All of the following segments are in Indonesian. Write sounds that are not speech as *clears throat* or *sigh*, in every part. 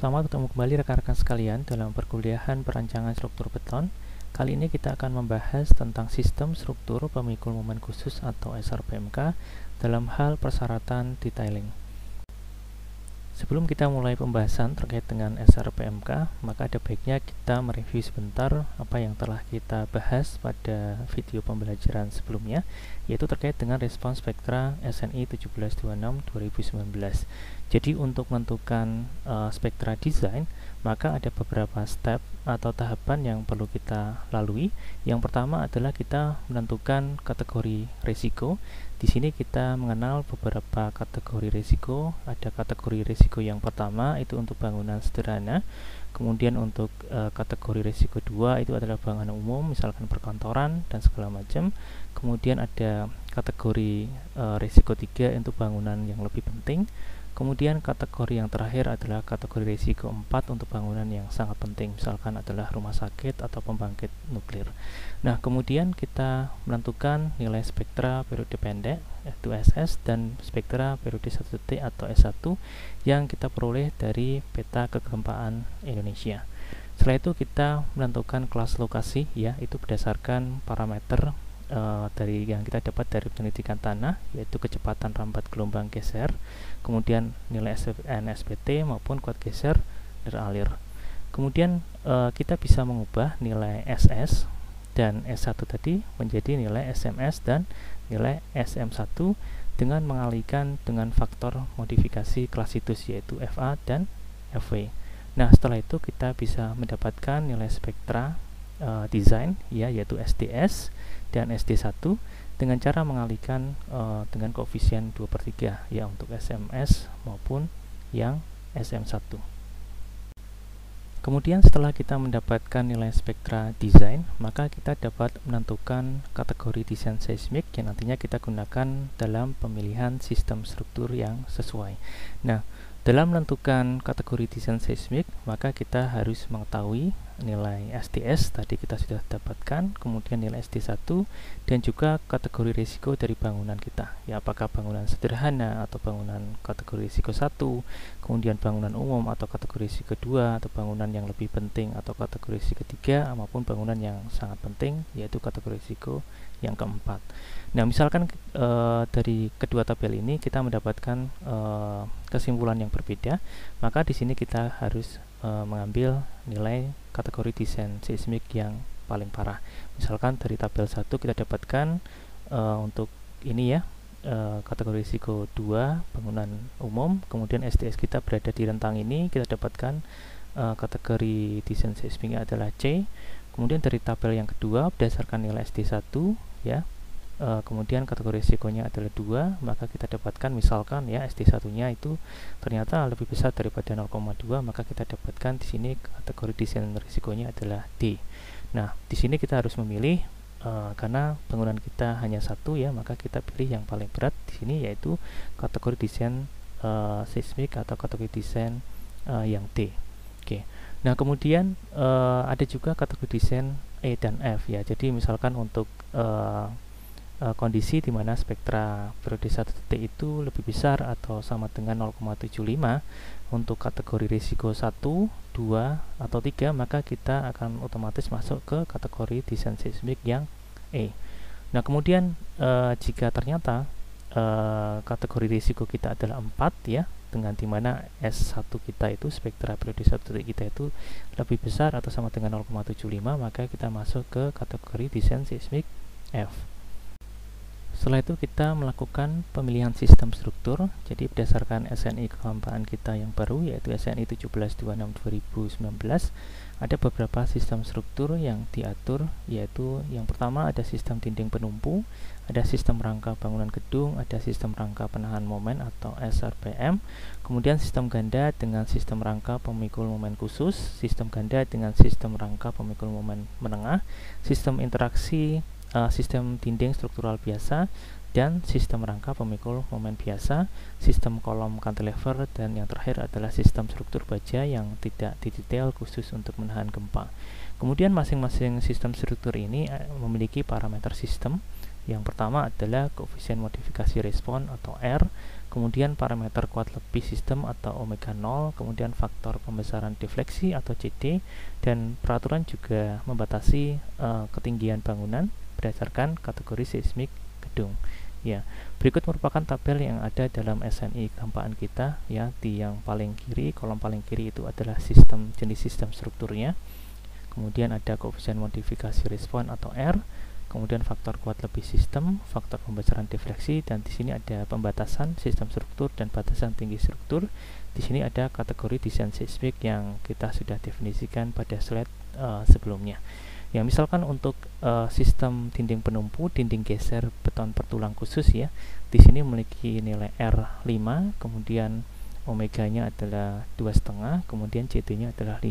Selamat bertemu kembali rekan-rekan sekalian dalam perkuliahan perancangan struktur beton. Kali ini kita akan membahas tentang sistem struktur pemikul momen khusus atau SRPMK dalam hal persyaratan detailing. Sebelum kita mulai pembahasan terkait dengan SRPMK, maka ada baiknya kita mereview sebentar apa yang telah kita bahas pada video pembelajaran sebelumnya, yaitu terkait dengan respons spektra SNI 1726 2019. Jadi untuk menentukan uh, spektra desain, maka ada beberapa step atau tahapan yang perlu kita lalui. Yang pertama adalah kita menentukan kategori risiko. Di sini kita mengenal beberapa kategori risiko. Ada kategori risiko yang pertama itu untuk bangunan sederhana. Kemudian untuk e, kategori risiko dua, itu adalah bangunan umum, misalkan perkantoran dan segala macam. Kemudian ada kategori e, risiko 3 untuk bangunan yang lebih penting Kemudian kategori yang terakhir adalah kategori risiko 4 untuk bangunan yang sangat penting, misalkan adalah rumah sakit atau pembangkit nuklir. Nah, kemudian kita menentukan nilai spektra periode pendek yaitu SS dan spektra periode 1 detik atau S1 yang kita peroleh dari peta kegempaan Indonesia. Setelah itu kita menentukan kelas lokasi ya, itu berdasarkan parameter uh, dari yang kita dapat dari penyelidikan tanah yaitu kecepatan rambat gelombang geser kemudian nilai NSBT maupun kuat geser beralir kemudian uh, kita bisa mengubah nilai SS dan S1 tadi menjadi nilai SMS dan nilai SM1 dengan mengalihkan dengan faktor modifikasi klasitus yaitu FA dan FW nah setelah itu kita bisa mendapatkan nilai spektra uh, desain ya yaitu SDS dan SD1 dengan cara mengalihkan uh, dengan koefisien 2 per 3 ya untuk SMS maupun yang SM1 kemudian setelah kita mendapatkan nilai spektra desain maka kita dapat menentukan kategori desain seismik yang nantinya kita gunakan dalam pemilihan sistem struktur yang sesuai nah dalam menentukan kategori desain seismik, maka kita harus mengetahui nilai STS tadi kita sudah dapatkan, kemudian nilai SD1 dan juga kategori risiko dari bangunan kita. Ya, apakah bangunan sederhana atau bangunan kategori risiko 1, kemudian bangunan umum atau kategori risiko 2 atau bangunan yang lebih penting atau kategori risiko tiga maupun bangunan yang sangat penting yaitu kategori risiko yang keempat. Nah, misalkan e, dari kedua tabel ini kita mendapatkan e, kesimpulan yang berbeda, maka di sini kita harus uh, mengambil nilai kategori desain seismik yang paling parah. Misalkan dari tabel 1 kita dapatkan uh, untuk ini ya, uh, kategori risiko 2 bangunan umum, kemudian SDS kita berada di rentang ini, kita dapatkan uh, kategori desain seismiknya adalah C. Kemudian dari tabel yang kedua berdasarkan nilai SD1 ya, Eh, kemudian kategori risikonya adalah dua, maka kita dapatkan misalkan ya st satunya itu ternyata lebih besar daripada 0,2 maka kita dapatkan di sini kategori desain risikonya adalah D nah di sini kita harus memilih e, karena penggunaan kita hanya satu ya maka kita pilih yang paling berat di sini yaitu kategori desain e, seismik atau kategori desain e, yang D oke Nah, kemudian uh, ada juga kategori desain E dan F ya. Jadi misalkan untuk uh, uh, kondisi di mana spektra periode satu detik itu lebih besar atau sama dengan 0,75 untuk kategori risiko 1, 2, atau 3 maka kita akan otomatis masuk ke kategori desain seismik yang E. Nah, kemudian uh, jika ternyata uh, kategori risiko kita adalah 4 ya, dengan dimana S1 kita itu spektra periode satu detik kita itu lebih besar atau sama dengan 0,75 maka kita masuk ke kategori desain seismik F. Setelah itu kita melakukan pemilihan sistem struktur. Jadi berdasarkan SNI kehampaan kita yang baru yaitu SNI 1726-2019 ada beberapa sistem struktur yang diatur yaitu yang pertama ada sistem dinding penumpu, ada sistem rangka bangunan gedung, ada sistem rangka penahan momen atau SRPM, kemudian sistem ganda dengan sistem rangka pemikul momen khusus, sistem ganda dengan sistem rangka pemikul momen menengah, sistem interaksi uh, sistem dinding struktural biasa dan sistem rangka pemikul momen biasa, sistem kolom cantilever, dan yang terakhir adalah sistem struktur baja yang tidak didetail khusus untuk menahan gempa. Kemudian masing-masing sistem struktur ini eh, memiliki parameter sistem. Yang pertama adalah koefisien modifikasi respon atau R, kemudian parameter kuat lebih sistem atau omega 0, kemudian faktor pembesaran defleksi atau CD, dan peraturan juga membatasi uh, ketinggian bangunan berdasarkan kategori seismik gedung. Ya, berikut merupakan tabel yang ada dalam SNI kehampaan kita ya. Di yang paling kiri, kolom paling kiri itu adalah sistem jenis sistem strukturnya. Kemudian ada koefisien modifikasi respon atau R, kemudian faktor kuat lebih sistem, faktor pembesaran defleksi dan di sini ada pembatasan sistem struktur dan batasan tinggi struktur. Di sini ada kategori desain seismik yang kita sudah definisikan pada slide uh, sebelumnya ya misalkan untuk uh, sistem dinding penumpu dinding geser beton pertulang khusus ya di sini memiliki nilai R5 kemudian omeganya adalah dua setengah kemudian CT nya adalah 5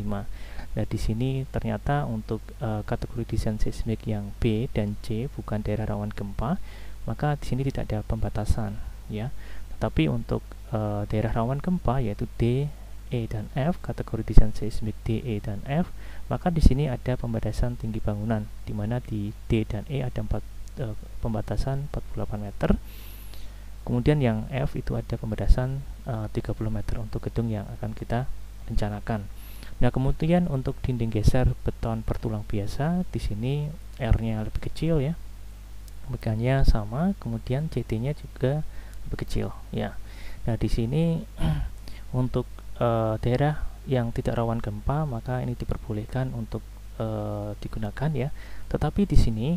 nah di sini ternyata untuk uh, kategori desain seismik yang B dan C bukan daerah rawan gempa maka di sini tidak ada pembatasan ya tetapi untuk uh, daerah rawan gempa yaitu D E dan F, kategori desain seismik D, E dan F, maka di sini ada pembatasan tinggi bangunan, di mana di D dan E ada 4, e, pembatasan 48 meter, kemudian yang F itu ada pembatasan e, 30 meter untuk gedung yang akan kita rencanakan. Nah kemudian untuk dinding geser beton pertulang biasa, di sini R-nya lebih kecil ya, megahnya sama, kemudian CT-nya juga lebih kecil ya. Nah di sini *clears throat* untuk uh, daerah yang tidak rawan gempa maka ini diperbolehkan untuk uh, digunakan ya tetapi di sini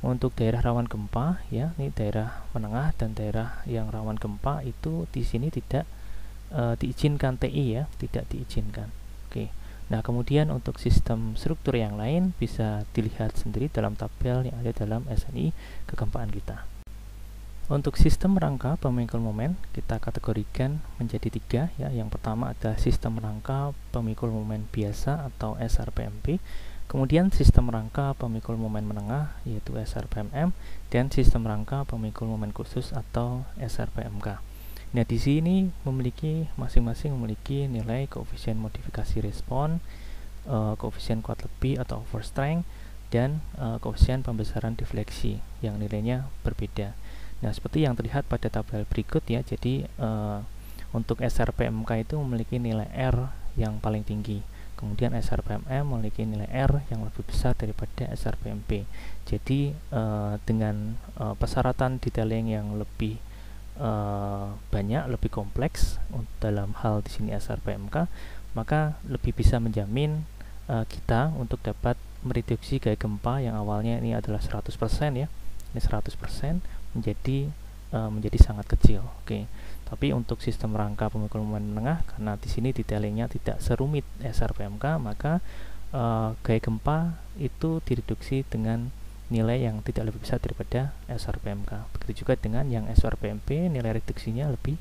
untuk daerah rawan gempa ya ini daerah menengah dan daerah yang rawan gempa itu di sini tidak uh, diizinkan TI ya tidak diizinkan oke Nah, kemudian untuk sistem struktur yang lain bisa dilihat sendiri dalam tabel yang ada dalam SNI kegempaan kita. Untuk sistem rangka pemikul momen kita kategorikan menjadi tiga ya. Yang pertama ada sistem rangka pemikul momen biasa atau SRPMP, kemudian sistem rangka pemikul momen menengah yaitu SRPMM dan sistem rangka pemikul momen khusus atau SRPMK. Nah di sini memiliki masing-masing memiliki nilai koefisien modifikasi respon, uh, koefisien kuat lebih atau overstrength dan uh, koefisien pembesaran defleksi yang nilainya berbeda. Nah, seperti yang terlihat pada tabel berikut ya. Jadi uh, untuk SRPMK itu memiliki nilai R yang paling tinggi. Kemudian SRPMM memiliki nilai R yang lebih besar daripada SRPMP. Jadi uh, dengan uh, persyaratan detailing yang lebih uh, banyak, lebih kompleks dalam hal di sini SRPMK, maka lebih bisa menjamin uh, kita untuk dapat mereduksi gaya gempa yang awalnya ini adalah 100% ya. Ini 100% menjadi uh, menjadi sangat kecil. Oke. Okay. Tapi untuk sistem rangka pemukiman menengah karena di sini detailingnya tidak serumit SRPMK, maka uh, gaya gempa itu direduksi dengan nilai yang tidak lebih besar daripada SRPMK. Begitu juga dengan yang SRPMP nilai reduksinya lebih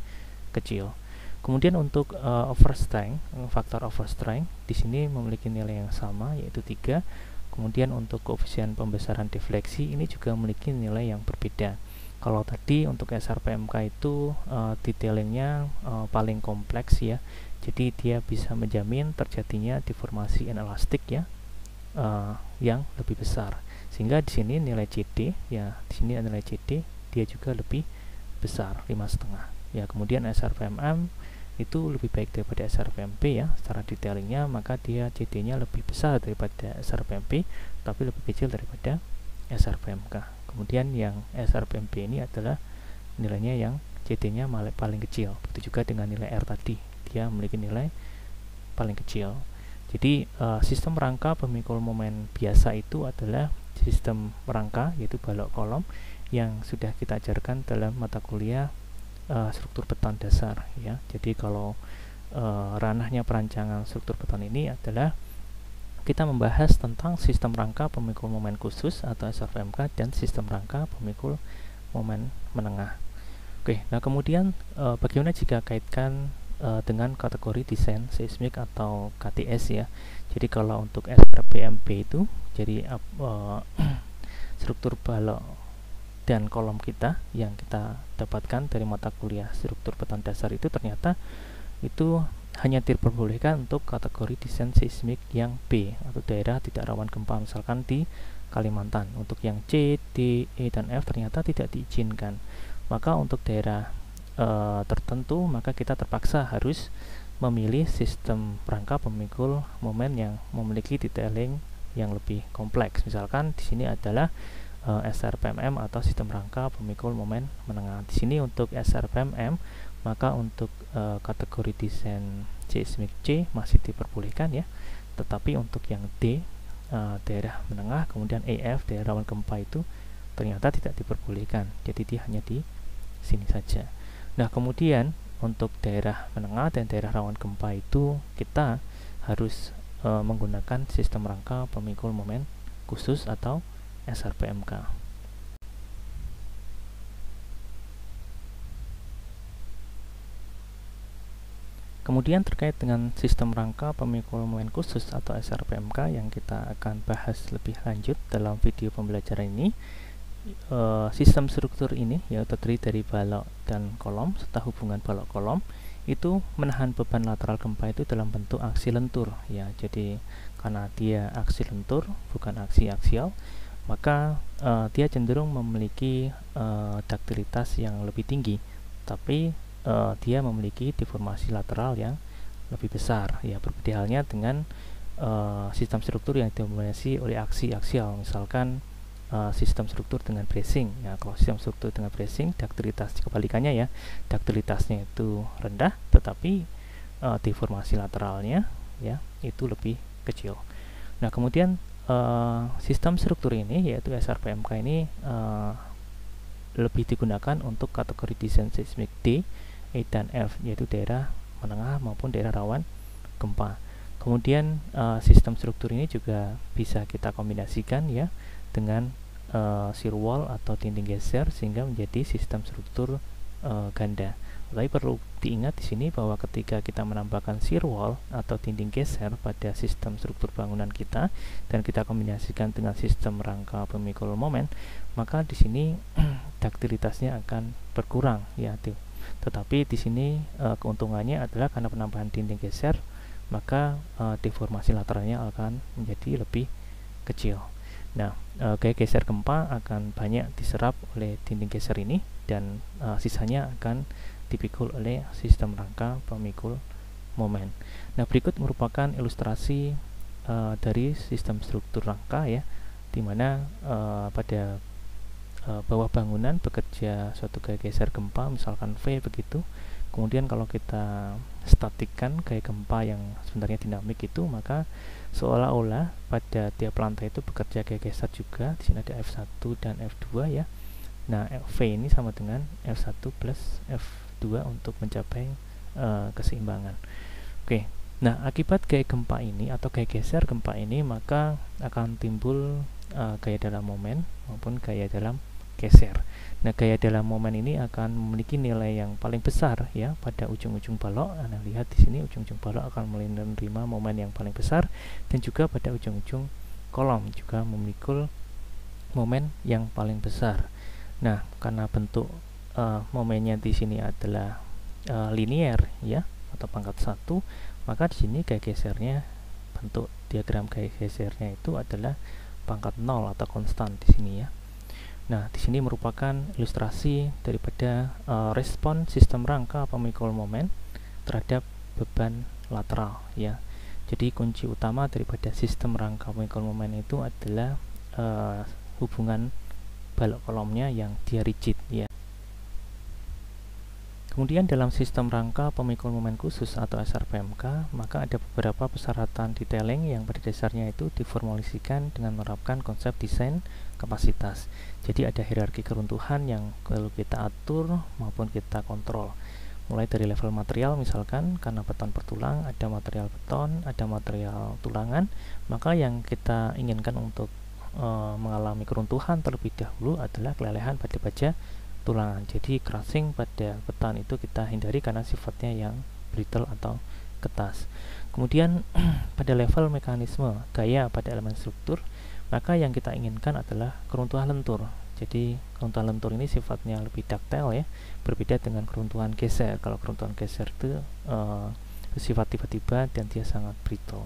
kecil. Kemudian untuk uh, overstrength, faktor overstrength di sini memiliki nilai yang sama yaitu 3. Kemudian untuk koefisien pembesaran defleksi ini juga memiliki nilai yang berbeda kalau tadi untuk SRPMK itu uh, detailingnya uh, paling kompleks ya, jadi dia bisa menjamin terjadinya deformasi inelastik ya uh, yang lebih besar. Sehingga di sini nilai CD ya, di sini nilai CD dia juga lebih besar lima setengah. Ya kemudian SRPMM itu lebih baik daripada SRPMP ya secara detailingnya maka dia CD-nya lebih besar daripada SRPMP tapi lebih kecil daripada SRPMK kemudian yang SRPMP ini adalah nilainya yang CT-nya paling kecil begitu juga dengan nilai R tadi dia memiliki nilai paling kecil jadi uh, sistem rangka pemikul momen biasa itu adalah sistem rangka yaitu balok kolom yang sudah kita ajarkan dalam mata kuliah uh, struktur beton dasar ya jadi kalau uh, ranahnya perancangan struktur beton ini adalah kita membahas tentang sistem rangka pemikul momen khusus atau SRMK dan sistem rangka pemikul momen menengah. Oke, nah kemudian e, bagaimana jika kaitkan e, dengan kategori desain seismik atau KTS ya. Jadi kalau untuk SRPMP itu jadi e, *clears throat* struktur balok dan kolom kita yang kita dapatkan dari mata kuliah struktur beton dasar itu ternyata itu hanya diperbolehkan untuk kategori desain seismik yang B atau daerah tidak rawan gempa misalkan di Kalimantan. Untuk yang C, D, E dan F ternyata tidak diizinkan. Maka untuk daerah e, tertentu maka kita terpaksa harus memilih sistem rangka pemikul momen yang memiliki detailing yang lebih kompleks. Misalkan di sini adalah e, eh, SRPMM atau sistem rangka pemikul momen menengah. Di sini untuk SRPMM maka untuk uh, kategori desain seismik C masih diperbolehkan ya tetapi untuk yang D uh, daerah menengah kemudian EF daerah rawan gempa itu ternyata tidak diperbolehkan jadi dia hanya di sini saja nah kemudian untuk daerah menengah dan daerah rawan gempa itu kita harus e, menggunakan sistem rangka pemikul momen khusus atau SRPMK Kemudian terkait dengan sistem rangka pemikromomen khusus atau SRPMK yang kita akan bahas lebih lanjut dalam video pembelajaran ini. E, sistem struktur ini yaitu terdiri dari balok dan kolom serta hubungan balok kolom itu menahan beban lateral gempa itu dalam bentuk aksi lentur ya. Jadi karena dia aksi lentur bukan aksi aksial maka e, dia cenderung memiliki e, eh, daktilitas yang lebih tinggi. Tapi uh, dia memiliki deformasi lateral yang lebih besar ya berbeda halnya dengan uh, sistem struktur yang didominasi oleh aksi aksial misalkan uh, sistem struktur dengan bracing ya kalau sistem struktur dengan bracing daktilitas kebalikannya ya daktilitasnya itu rendah tetapi uh, deformasi lateralnya ya itu lebih kecil nah kemudian uh, sistem struktur ini yaitu SRPMK ini uh, lebih digunakan untuk kategori desain seismik D E dan F yaitu daerah menengah maupun daerah rawan gempa. Kemudian uh, sistem struktur ini juga bisa kita kombinasikan ya dengan uh, eh, wall atau dinding geser sehingga menjadi sistem struktur uh, ganda. Tapi perlu diingat di sini bahwa ketika kita menambahkan shear wall atau dinding geser pada sistem struktur bangunan kita dan kita kombinasikan dengan sistem rangka pemikul momen, maka di sini *clears throat* daktilitasnya akan berkurang ya tetapi di sini e, keuntungannya adalah karena penambahan dinding geser, maka e, deformasi lateralnya akan menjadi lebih kecil. Nah, e, gaya geser gempa akan banyak diserap oleh dinding geser ini dan e, sisanya akan dipikul oleh sistem rangka pemikul momen. Nah, berikut merupakan ilustrasi e, dari sistem struktur rangka ya, di mana pada e, bawah bangunan bekerja suatu gaya geser gempa misalkan V begitu kemudian kalau kita statikan gaya gempa yang sebenarnya dinamik itu maka seolah-olah pada tiap lantai itu bekerja gaya geser juga di sini ada F1 dan F2 ya nah V ini sama dengan F1 plus F2 untuk mencapai e, keseimbangan oke nah akibat gaya gempa ini atau gaya geser gempa ini maka akan timbul uh, gaya dalam momen maupun gaya dalam geser. Nah, gaya dalam momen ini akan memiliki nilai yang paling besar ya pada ujung-ujung balok. Anda lihat di sini ujung-ujung balok akan menerima momen yang paling besar dan juga pada ujung-ujung kolom juga memikul momen yang paling besar. Nah, karena bentuk uh, momennya di sini adalah uh, linier ya atau pangkat satu, maka di sini gaya gesernya bentuk diagram gaya gesernya itu adalah pangkat 0 atau konstan di sini ya. Nah, di sini merupakan ilustrasi daripada uh, respon sistem rangka pemikul momen terhadap beban lateral ya. Jadi kunci utama daripada sistem rangka pemikul momen itu adalah uh, hubungan balok kolomnya yang dia rigid ya. Kemudian dalam sistem rangka pemikul momen khusus atau SRPMK, maka ada beberapa persyaratan detailing yang pada dasarnya itu diformulasikan dengan menerapkan konsep desain kapasitas. Jadi ada hierarki keruntuhan yang perlu kita atur maupun kita kontrol. Mulai dari level material misalkan karena beton bertulang, ada material beton, ada material tulangan, maka yang kita inginkan untuk e, mengalami keruntuhan terlebih dahulu adalah kelelehan pada baja tulangan. Jadi crushing pada beton itu kita hindari karena sifatnya yang brittle atau ketas. Kemudian *clears throat* pada level mekanisme, gaya pada elemen struktur, maka yang kita inginkan adalah keruntuhan lentur jadi keruntuhan lentur ini sifatnya lebih detail ya berbeda dengan keruntuhan geser kalau keruntuhan geser itu uh, eh, sifat tiba-tiba dan dia sangat brittle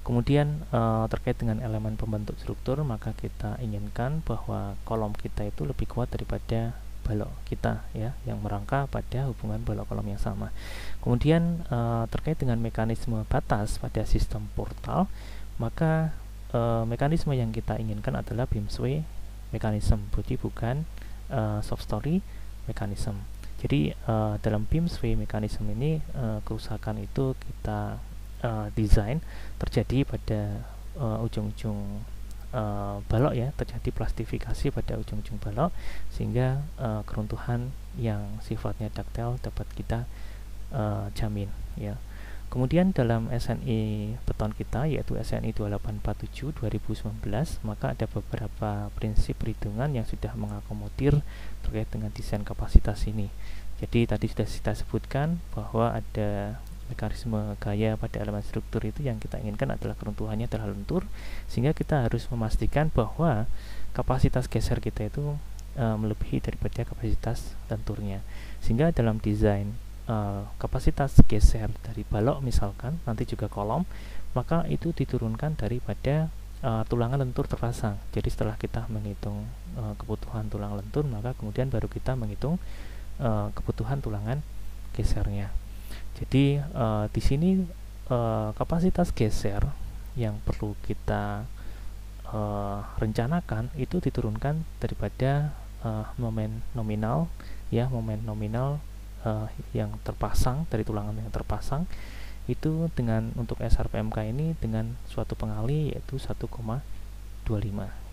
kemudian uh, terkait dengan elemen pembentuk struktur maka kita inginkan bahwa kolom kita itu lebih kuat daripada balok kita ya yang merangka pada hubungan balok kolom yang sama. Kemudian uh, terkait dengan mekanisme batas pada sistem portal, maka uh, mekanisme yang kita inginkan adalah beam sway mekanisme jadi bukan uh, soft story mekanisme jadi uh, dalam beam sway mekanisme ini uh, kerusakan itu kita uh, desain terjadi pada ujung-ujung uh, balok ya terjadi plastifikasi pada ujung-ujung balok sehingga uh, keruntuhan yang sifatnya ductile dapat kita uh, jamin ya Kemudian dalam SNI beton kita yaitu SNI 2847 2019 maka ada beberapa prinsip perhitungan yang sudah mengakomodir terkait dengan desain kapasitas ini. Jadi tadi sudah kita sebutkan bahwa ada mekanisme gaya pada elemen struktur itu yang kita inginkan adalah keruntuhannya terlalu lentur sehingga kita harus memastikan bahwa kapasitas geser kita itu e, melebihi daripada kapasitas lenturnya. Sehingga dalam desain Eh, kapasitas geser dari balok misalkan nanti juga kolom maka itu diturunkan daripada uh, eh, tulangan lentur terpasang jadi setelah kita menghitung uh, kebutuhan tulang lentur maka kemudian baru kita menghitung uh, kebutuhan tulangan gesernya jadi uh, di sini uh, kapasitas geser yang perlu kita uh, rencanakan itu diturunkan daripada uh, momen nominal ya momen nominal uh, yang terpasang dari tulangan yang terpasang itu dengan untuk SRPMK ini dengan suatu pengali yaitu 1,25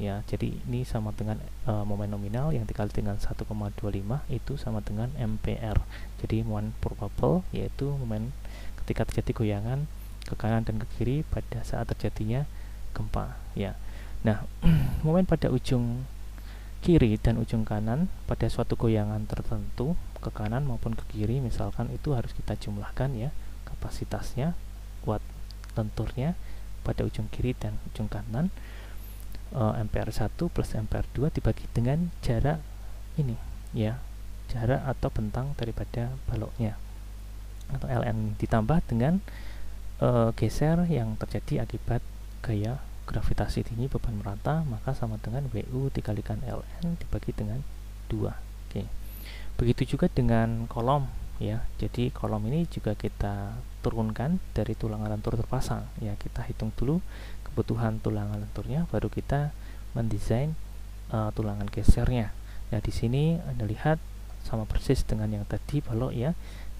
ya jadi ini sama dengan uh, momen nominal yang dikali dengan 1,25 itu sama dengan MPR jadi momen probable yaitu momen ketika terjadi goyangan ke kanan dan ke kiri pada saat terjadinya gempa ya nah *clears throat* momen pada ujung kiri dan ujung kanan pada suatu goyangan tertentu ke kanan maupun ke kiri misalkan itu harus kita jumlahkan ya kapasitasnya kuat lenturnya pada ujung kiri dan ujung kanan e, MPR 1 plus mpr 2 dibagi dengan jarak ini ya jarak atau bentang daripada baloknya atau LN ditambah dengan e, geser yang terjadi akibat gaya gravitasi tinggi beban merata maka sama dengan WU dikalikan LN dibagi dengan 2 Begitu juga dengan kolom ya. Jadi kolom ini juga kita turunkan dari tulang lentur terpasang ya. Kita hitung dulu kebutuhan tulang lenturnya baru kita mendesain uh, tulangan gesernya. Ya di sini Anda lihat sama persis dengan yang tadi balok ya.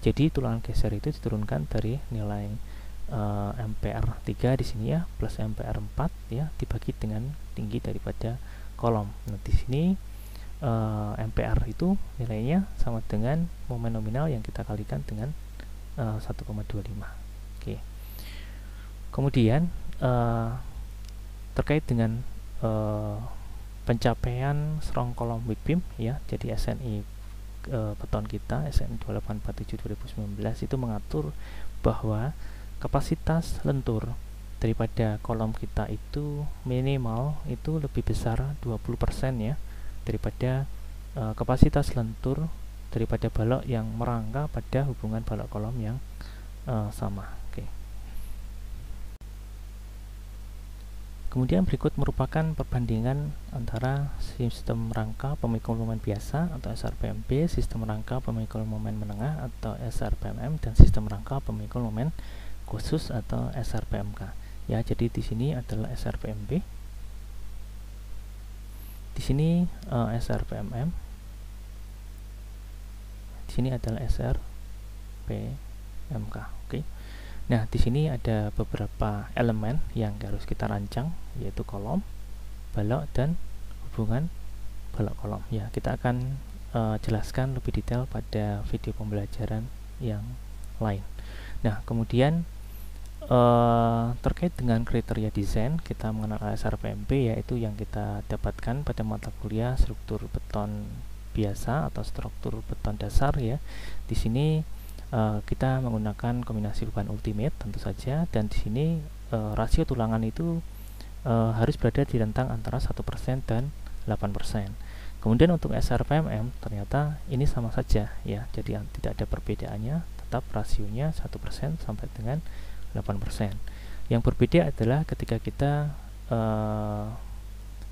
Jadi tulangan geser itu diturunkan dari nilai uh, eh, MPR 3 di sini ya plus MPR 4 ya dibagi dengan tinggi daripada kolom. Nah, di sini uh, eh, MPR itu nilainya sama dengan momen nominal yang kita kalikan dengan uh, eh, 1,25 oke okay. kemudian uh, terkait dengan uh, pencapaian strong column weak beam ya jadi SNI uh, kita SN 2847 2019 itu mengatur bahwa kapasitas lentur daripada kolom kita itu minimal itu lebih besar 20% ya daripada e, kapasitas lentur daripada balok yang merangka pada hubungan balok kolom yang e, sama. Oke. Kemudian berikut merupakan perbandingan antara sistem rangka pemikul momen biasa atau SRPMB, sistem rangka pemikul momen menengah atau SRPMM, dan sistem rangka pemikul momen khusus atau SRPMK. Ya, jadi di sini adalah SRPMB di sini uh, eh, SRPMM di sini adalah srpmk oke okay. nah di sini ada beberapa elemen yang harus kita rancang yaitu kolom balok dan hubungan balok kolom ya kita akan uh, jelaskan lebih detail pada video pembelajaran yang lain nah kemudian Eh, terkait dengan kriteria desain, kita mengenal ASR yaitu yang kita dapatkan pada mata kuliah struktur beton biasa atau struktur beton dasar ya. Di sini uh, kita menggunakan kombinasi beban ultimate tentu saja dan di sini uh, rasio tulangan itu uh, harus berada di rentang antara 1% dan 8%. Kemudian untuk SRPMM ternyata ini sama saja ya. Jadi tidak ada perbedaannya, tetap rasionya 1% sampai dengan 8%. Yang berbeda adalah ketika kita uh,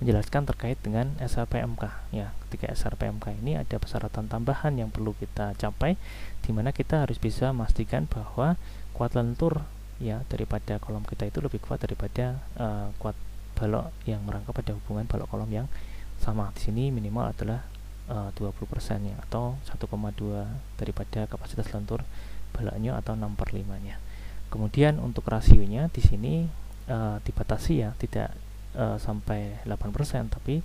menjelaskan terkait dengan SRPMK ya. Ketika SRPMK ini ada persyaratan tambahan yang perlu kita capai di mana kita harus bisa memastikan bahwa kuat lentur ya daripada kolom kita itu lebih kuat daripada uh, kuat balok yang merangkap pada hubungan balok kolom yang sama. Di sini minimal adalah eh, uh, 20% ya atau 1,2 daripada kapasitas lentur baloknya atau 6 5 nya kemudian untuk rasionya di sini uh, dibatasi ya tidak uh, sampai 8% tapi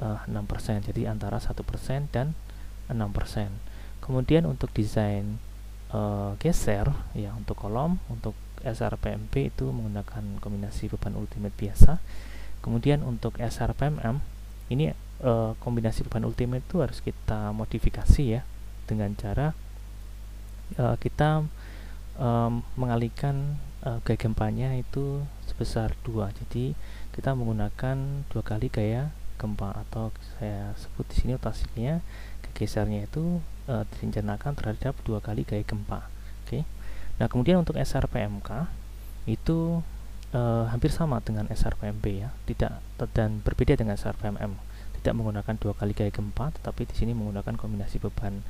uh, eh, 6% jadi antara 1% dan 6% kemudian untuk desain uh, geser ya untuk kolom untuk SRPMP itu menggunakan kombinasi beban ultimate biasa kemudian untuk SRPMM ini uh, kombinasi beban ultimate itu harus kita modifikasi ya dengan cara uh, kita um, mengalihkan uh, gaya gempanya itu sebesar dua jadi kita menggunakan dua kali gaya gempa atau saya sebut di sini rotasinya kegesernya itu uh, direncanakan terhadap dua kali gaya gempa oke okay. nah kemudian untuk SRPMK itu uh, hampir sama dengan SRPMB ya tidak dan berbeda dengan SRPMM tidak menggunakan dua kali gaya gempa tetapi di sini menggunakan kombinasi beban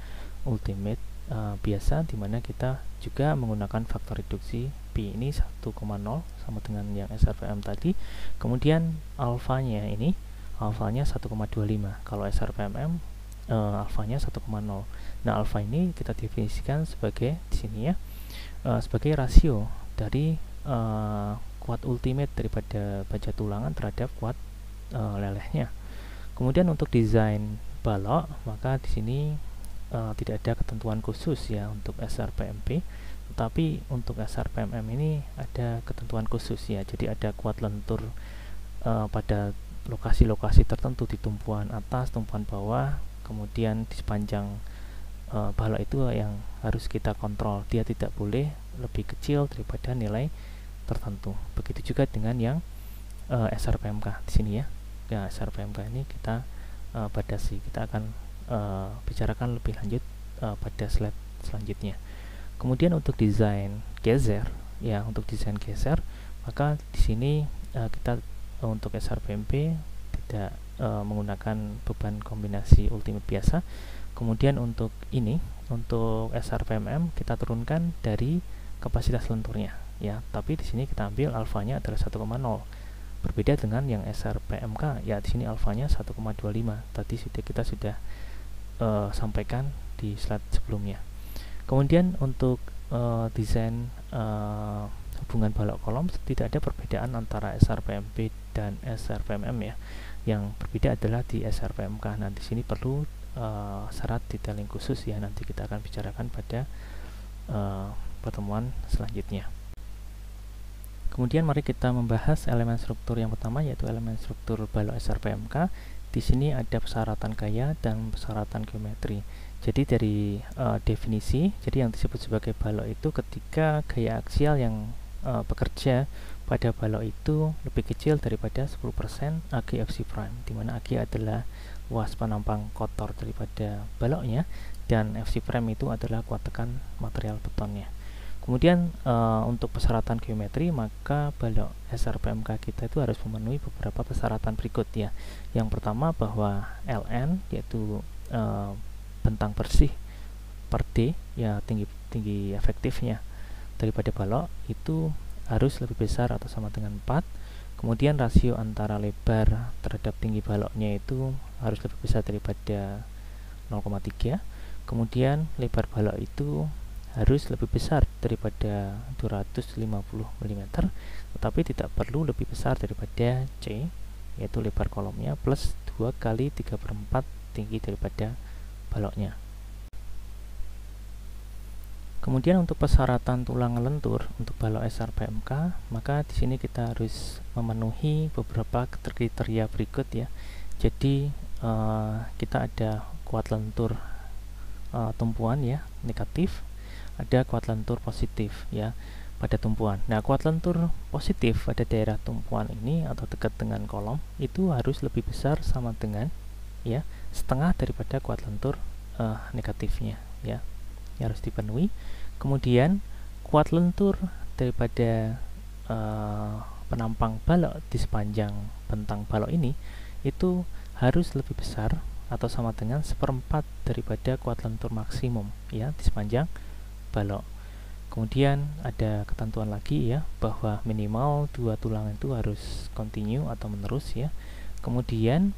ultimate uh, biasa mana kita juga menggunakan faktor reduksi P ini 1,0 sama dengan yang SRVM tadi kemudian alfanya ini alfanya 1,25 kalau SRVMM uh, eh, alfanya 1,0 nah alfa ini kita definisikan sebagai di sini ya uh, sebagai rasio dari uh, kuat ultimate daripada baja tulangan terhadap kuat uh, lelehnya kemudian untuk desain balok maka di sini uh, tidak ada ketentuan khusus ya untuk SRPMP tetapi untuk SRPMM ini ada ketentuan khusus ya jadi ada kuat lentur uh, pada lokasi-lokasi tertentu di tumpuan atas tumpuan bawah kemudian di sepanjang uh, eh, bala itu yang harus kita kontrol dia tidak boleh lebih kecil daripada nilai tertentu begitu juga dengan yang uh, SRPMK di sini ya ya SRPMK ini kita uh, batasi kita akan uh, bicarakan lebih lanjut uh, pada slide selanjutnya. Kemudian untuk desain geser, ya untuk desain geser, maka di sini uh, kita uh, untuk SRPMP tidak uh, menggunakan beban kombinasi ultimate biasa. Kemudian untuk ini, untuk SRPMM kita turunkan dari kapasitas lenturnya, ya. Tapi di sini kita ambil alfanya adalah 1,0. Berbeda dengan yang SRPMK, ya di sini alfanya 1,25. Tadi sudah kita sudah uh, sampaikan di slide sebelumnya. Kemudian untuk uh, desain uh, hubungan balok kolom tidak ada perbedaan antara SRPMP dan SRPMM ya. Yang berbeda adalah di SRPMK. Nah, di sini perlu uh, syarat detailing khusus ya nanti kita akan bicarakan pada uh, pertemuan selanjutnya. Kemudian mari kita membahas elemen struktur yang pertama yaitu elemen struktur balok SRPMK di sini ada persyaratan gaya dan persyaratan geometri. Jadi dari uh, definisi, jadi yang disebut sebagai balok itu ketika gaya aksial yang uh, bekerja pada balok itu lebih kecil daripada 10% AG FC prime, di mana AG adalah luas penampang kotor daripada baloknya dan FC prime itu adalah kuat tekan material betonnya. Kemudian uh, untuk persyaratan geometri maka balok SRPMK kita itu harus memenuhi beberapa persyaratan berikut ya. Yang pertama bahwa LN yaitu uh, bentang bersih per D ya tinggi tinggi efektifnya daripada balok itu harus lebih besar atau sama dengan 4. Kemudian rasio antara lebar terhadap tinggi baloknya itu harus lebih besar daripada 0,3. Kemudian lebar balok itu harus lebih besar daripada 250 mm tetapi tidak perlu lebih besar daripada C yaitu lebar kolomnya plus 2 kali 3 per 4 tinggi daripada baloknya kemudian untuk persyaratan tulang lentur untuk balok srpmk, maka di sini kita harus memenuhi beberapa kriteria berikut ya jadi uh, kita ada kuat lentur uh, tumpuan ya negatif ada kuat lentur positif ya pada tumpuan. Nah, kuat lentur positif pada daerah tumpuan ini atau dekat dengan kolom itu harus lebih besar sama dengan ya setengah daripada kuat lentur uh, eh, negatifnya ya. Ini harus dipenuhi. Kemudian kuat lentur daripada uh, penampang balok di sepanjang bentang balok ini itu harus lebih besar atau sama dengan seperempat daripada kuat lentur maksimum ya di sepanjang balok. Kemudian ada ketentuan lagi ya bahwa minimal dua tulangan itu harus continue atau menerus ya. Kemudian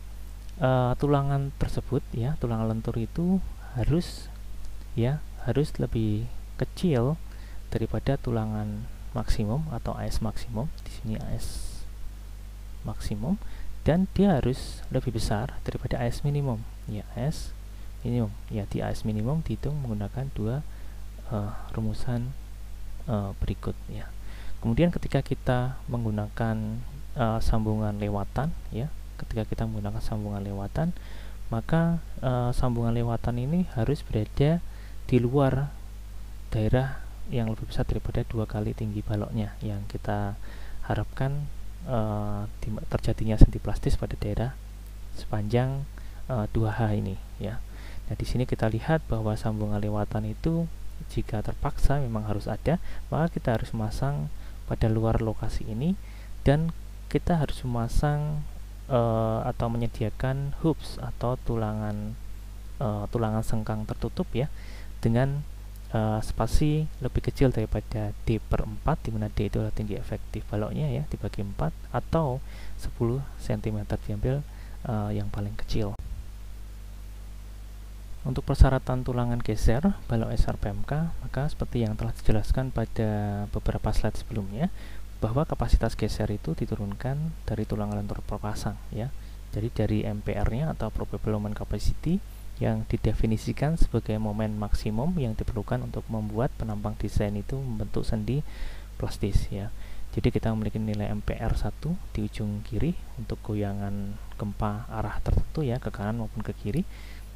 uh, tulangan tersebut ya, tulangan lentur itu harus ya, harus lebih kecil daripada tulangan maksimum atau AS maksimum. Di sini AS maksimum dan dia harus lebih besar daripada AS minimum ya AS minimum ya di AS minimum dihitung menggunakan dua uh, rumusan uh, eh, berikut ya. Kemudian ketika kita menggunakan uh, sambungan lewatan ya, ketika kita menggunakan sambungan lewatan, maka uh, sambungan lewatan ini harus berada di luar daerah yang lebih besar daripada dua kali tinggi baloknya yang kita harapkan uh, terjadinya senti plastis pada daerah sepanjang uh, 2H ini ya. Nah, di sini kita lihat bahwa sambungan lewatan itu jika terpaksa memang harus ada maka kita harus memasang pada luar lokasi ini dan kita harus memasang uh, eh, atau menyediakan hoops atau tulangan uh, tulangan sengkang tertutup ya dengan uh, spasi lebih kecil daripada D per 4 dimana D itu adalah tinggi efektif baloknya ya dibagi 4 atau 10 cm diambil uh, yang paling kecil untuk persyaratan tulangan geser balok SRPMK, maka seperti yang telah dijelaskan pada beberapa slide sebelumnya, bahwa kapasitas geser itu diturunkan dari tulangan lentur perpasang ya. Jadi dari MPR-nya atau probable moment capacity yang didefinisikan sebagai momen maksimum yang diperlukan untuk membuat penampang desain itu membentuk sendi plastis ya. Jadi kita memiliki nilai MPR 1 di ujung kiri untuk goyangan gempa arah tertentu ya ke kanan maupun ke kiri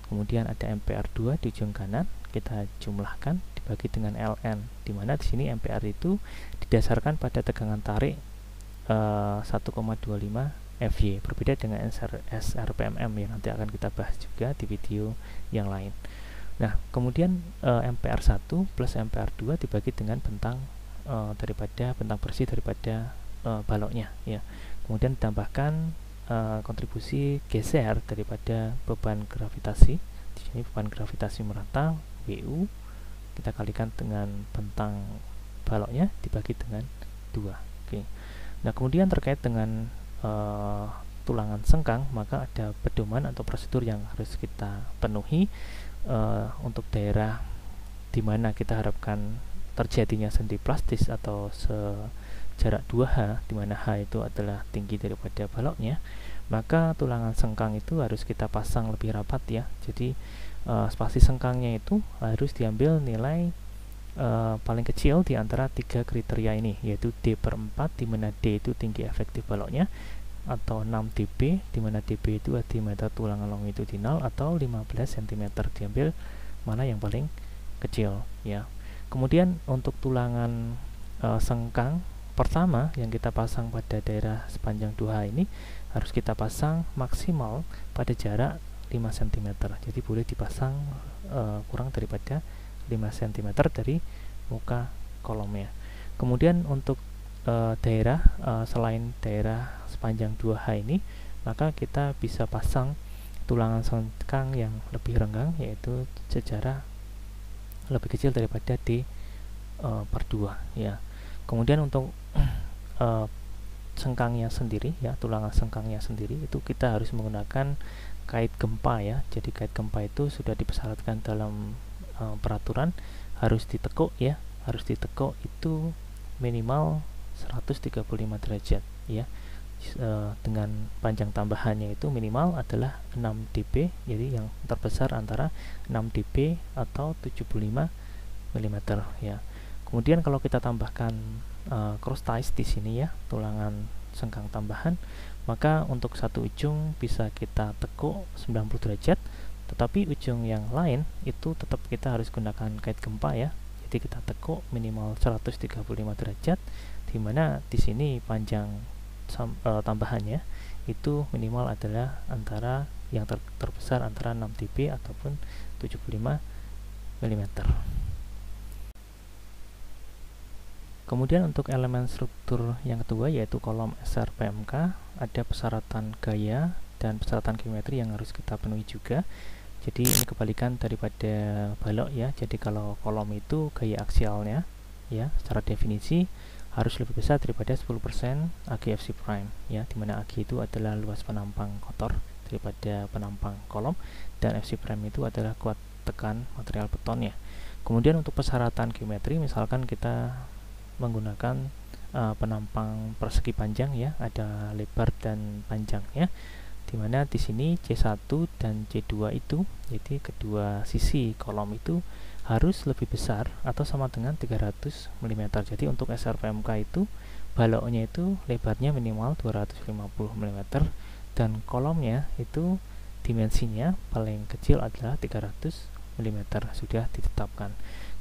kemudian ada MPR2 di ujung kanan kita jumlahkan dibagi dengan LN di mana di sini MPR itu didasarkan pada tegangan tarik e, 1,25 FY berbeda dengan SR, SRPMM yang nanti akan kita bahas juga di video yang lain nah kemudian e, eh, MPR1 plus MPR2 dibagi dengan bentang e, daripada bentang bersih daripada e, baloknya ya kemudian ditambahkan Eh, kontribusi geser daripada beban gravitasi di sini beban gravitasi merata WU kita kalikan dengan bentang baloknya dibagi dengan dua oke okay. nah kemudian terkait dengan uh, tulangan sengkang maka ada pedoman atau prosedur yang harus kita penuhi uh, untuk daerah di mana kita harapkan terjadinya sendi plastis atau se jarak 2H, di mana H itu adalah tinggi daripada baloknya, maka tulangan sengkang itu harus kita pasang lebih rapat ya. Jadi uh, spasi sengkangnya itu harus diambil nilai uh, paling kecil di antara tiga kriteria ini, yaitu D per 4, di mana D itu tinggi efektif baloknya, atau 6 dB di mana dB itu diameter tulangan long itu longitudinal atau 15 cm diambil mana yang paling kecil ya kemudian untuk tulangan e, sengkang pertama yang kita pasang pada daerah sepanjang 2H ini harus kita pasang maksimal pada jarak 5 cm jadi boleh dipasang e, kurang daripada 5 cm dari muka kolomnya kemudian untuk e, daerah e, selain daerah sepanjang 2H ini maka kita bisa pasang tulangan sengkang yang lebih renggang yaitu sejarah lebih kecil daripada D e, per 2 ya. Kemudian untuk Eh, sengkangnya sendiri ya tulangan sengkangnya sendiri itu kita harus menggunakan kait gempa ya jadi kait gempa itu sudah dipersyaratkan dalam uh, peraturan harus ditekuk ya harus ditekuk itu minimal 135 derajat ya e, dengan panjang tambahannya itu minimal adalah 6 dp jadi yang terbesar antara 6 dp atau 75 mm ya kemudian kalau kita tambahkan uh, cross ties di sini ya tulangan sengkang tambahan maka untuk satu ujung bisa kita tekuk 90 derajat tetapi ujung yang lain itu tetap kita harus gunakan kait gempa ya jadi kita tekuk minimal 135 derajat di mana di sini panjang sam, eh, tambahannya itu minimal adalah antara yang ter, terbesar antara 6 dB ataupun 75 mm Kemudian untuk elemen struktur yang kedua yaitu kolom SRPMK ada persyaratan gaya dan persyaratan geometri yang harus kita penuhi juga. Jadi ini kebalikan daripada balok ya. Jadi kalau kolom itu gaya aksialnya ya secara definisi harus lebih besar daripada 10% AGFC prime ya Di mana AG itu adalah luas penampang kotor daripada penampang kolom dan FC prime itu adalah kuat tekan material beton ya. Kemudian untuk persyaratan geometri misalkan kita menggunakan uh, penampang persegi panjang ya, ada lebar dan panjang panjangnya. Dimana di sini C1 dan C2 itu, jadi kedua sisi kolom itu harus lebih besar atau sama dengan 300 mm. Jadi untuk SRPMK itu baloknya itu lebarnya minimal 250 mm dan kolomnya itu dimensinya paling kecil adalah 300 mm sudah ditetapkan.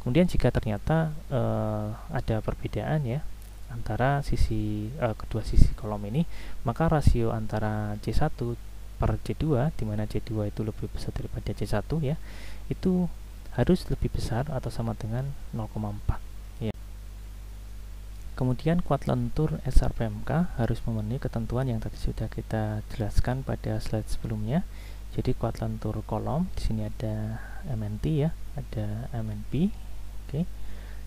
Kemudian jika ternyata uh, ada perbedaan ya antara sisi uh, kedua sisi kolom ini, maka rasio antara C1 per C2 di mana C2 itu lebih besar daripada C1 ya, itu harus lebih besar atau sama dengan 0,4 ya. Kemudian kuat lentur SRPMK harus memenuhi ketentuan yang tadi sudah kita jelaskan pada slide sebelumnya. Jadi kuat lentur kolom di sini ada MNT ya, ada MNP okay,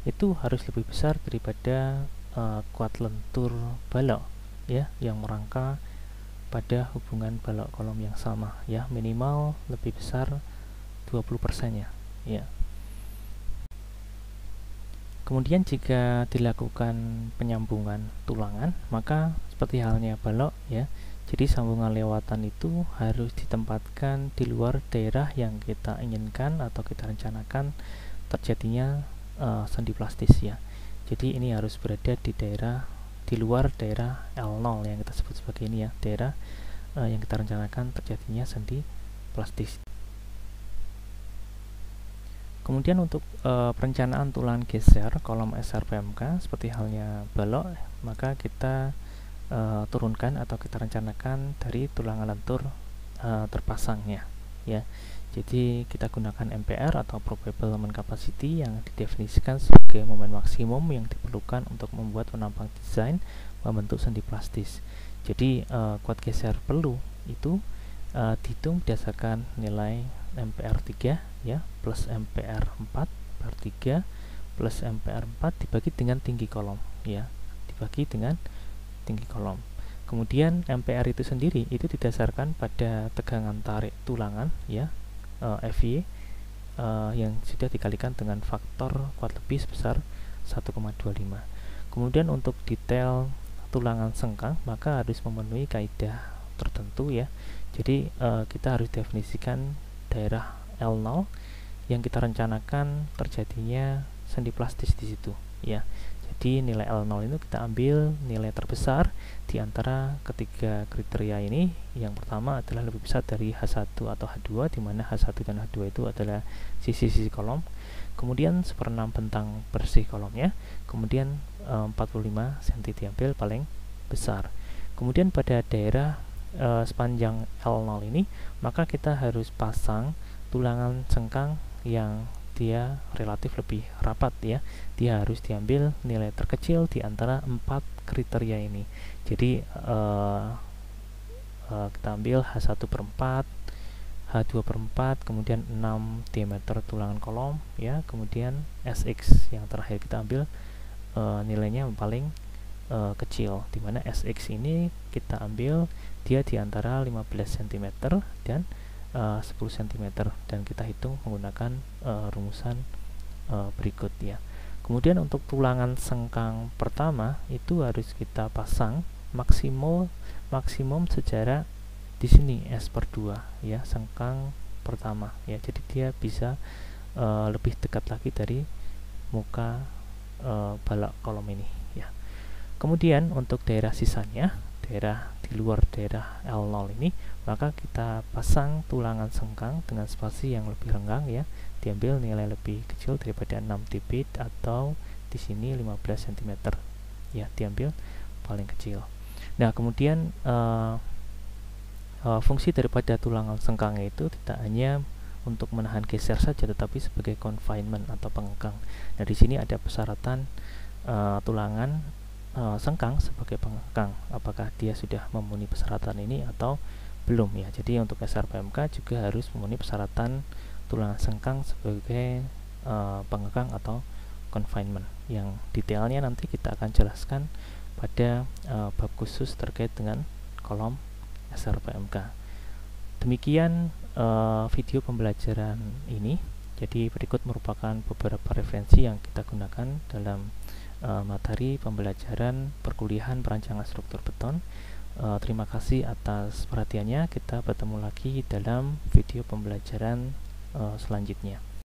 itu harus lebih besar daripada uh, eh, lentur balok ya yang merangka pada hubungan balok kolom yang sama ya minimal lebih besar 20% ya ya Kemudian jika dilakukan penyambungan tulangan, maka seperti halnya balok ya. Jadi sambungan lewatan itu harus ditempatkan di luar daerah yang kita inginkan atau kita rencanakan terjadinya uh, sendi plastis ya jadi ini harus berada di daerah di luar daerah L0 yang kita sebut sebagai ini ya daerah uh, yang kita rencanakan terjadinya sendi plastis kemudian untuk uh, perencanaan tulang geser kolom SRPMK seperti halnya balok maka kita uh, turunkan atau kita rencanakan dari tulang lentur uh, terpasangnya ya jadi kita gunakan MPR atau probable moment capacity yang didefinisikan sebagai momen maksimum yang diperlukan untuk membuat penampang desain membentuk sendi plastis jadi uh, kuat geser perlu itu uh, dihitung berdasarkan nilai MPR 3 ya plus MPR 4 per 3 plus MPR 4 dibagi dengan tinggi kolom ya dibagi dengan tinggi kolom Kemudian MPR itu sendiri itu didasarkan pada tegangan tarik tulangan ya uh, eh, FY uh, eh, yang sudah dikalikan dengan faktor kuat lebih sebesar 1,25. Kemudian untuk detail tulangan sengkang maka harus memenuhi kaidah tertentu ya. Jadi uh, kita harus definisikan daerah L0 yang kita rencanakan terjadinya sendi plastis di situ ya. Jadi nilai L0 itu kita ambil nilai terbesar di antara ketiga kriteria ini, yang pertama adalah lebih besar dari H1 atau H2, di mana H1 dan H2 itu adalah sisi-sisi kolom. Kemudian seperenam bentang bersih kolomnya, kemudian e, 45 cm diambil paling besar. Kemudian pada daerah e, sepanjang L0 ini, maka kita harus pasang tulangan cengkang yang dia relatif lebih rapat ya. Dia harus diambil nilai terkecil di antara empat kriteria ini. Jadi uh, uh, kita ambil H1 per 4, H2 per 4, kemudian 6 diameter tulangan kolom ya, kemudian SX yang terakhir kita ambil uh, nilainya yang paling uh, kecil dimana SX ini kita ambil dia di antara 15 cm dan uh, 10 cm dan kita hitung menggunakan uh, rumusan uh, berikut ya kemudian untuk tulangan sengkang pertama itu harus kita pasang maksimal maksimum sejarah di sini S per 2 ya sengkang pertama ya jadi dia bisa uh, lebih dekat lagi dari muka uh, balok kolom ini ya kemudian untuk daerah sisanya daerah di luar daerah L0 ini maka kita pasang tulangan sengkang dengan spasi yang lebih renggang ya diambil nilai lebih kecil daripada 6 dB atau di sini 15 cm ya diambil paling kecil nah kemudian uh, uh, fungsi daripada tulangan sengkang itu tidak hanya untuk menahan geser saja tetapi sebagai confinement atau pengekang nah di sini ada persyaratan uh, tulangan Eh, sengkang sebagai pengekang apakah dia sudah memenuhi persyaratan ini atau belum ya jadi untuk SRPMK juga harus memenuhi persyaratan tulang sengkang sebagai uh, pengekang atau confinement yang detailnya nanti kita akan jelaskan pada uh, bab khusus terkait dengan kolom SRPMK demikian uh, video pembelajaran ini jadi berikut merupakan beberapa referensi yang kita gunakan dalam uh, materi pembelajaran perkuliahan perancangan struktur beton. Uh, terima kasih atas perhatiannya. Kita bertemu lagi dalam video pembelajaran uh, selanjutnya.